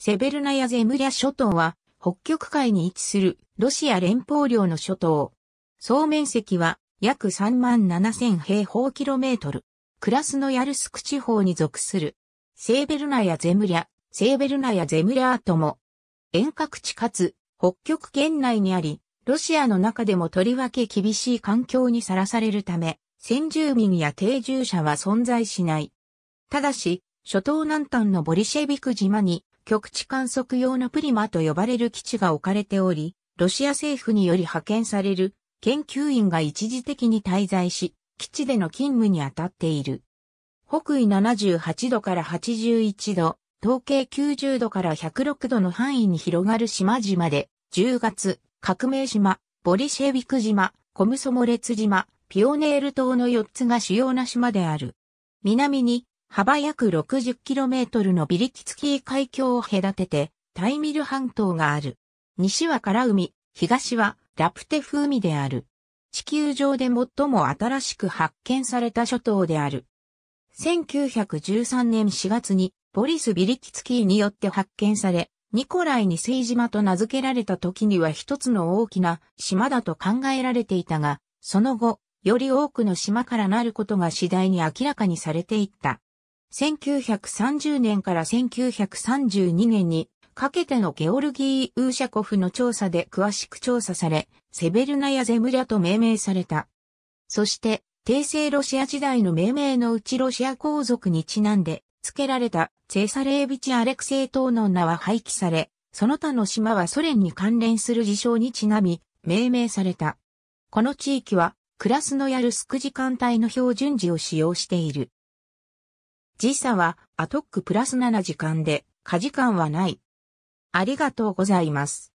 セベルナやゼムリャ諸島は、北極海に位置するロシア連邦領の諸島。総面積は約3万7000平方キロメートル。クラスのヤルスク地方に属する。セーベルナやゼムリャ、セーベルナやゼムリャートも、遠隔地かつ北極圏内にあり、ロシアの中でもとりわけ厳しい環境にさらされるため、先住民や定住者は存在しない。ただし、諸島南端のボリシェビク島に極地観測用のプリマと呼ばれる基地が置かれており、ロシア政府により派遣される研究員が一時的に滞在し、基地での勤務に当たっている。北緯78度から81度、東経90度から106度の範囲に広がる島々で、10月、革命島、ボリシェビク島、コムソモレツ島、ピオネール島の4つが主要な島である。南に幅約 60km のビリキツキー海峡を隔てて、タイミル半島がある。西はカラ海、東はラプテフ海である。地球上で最も新しく発見された諸島である。1913年4月にボリス・ビリキツキーによって発見され、ニコライに聖島と名付けられた時には一つの大きな島だと考えられていたが、その後、より多くの島からなることが次第に明らかにされていった。1930年から1932年にかけてのゲオルギー・ウーシャコフの調査で詳しく調査され、セベルナやゼムリャと命名された。そして、帝政ロシア時代の命名のうちロシア皇族にちなんで付けられたセェサレービチ・アレクセイ島の名は廃棄され、その他の島はソ連に関連する事象にちなみ、命名された。この地域は、クラスノヤルスク時間帯の標準時を使用している。時差はアトックプラス7時間で、加時間はない。ありがとうございます。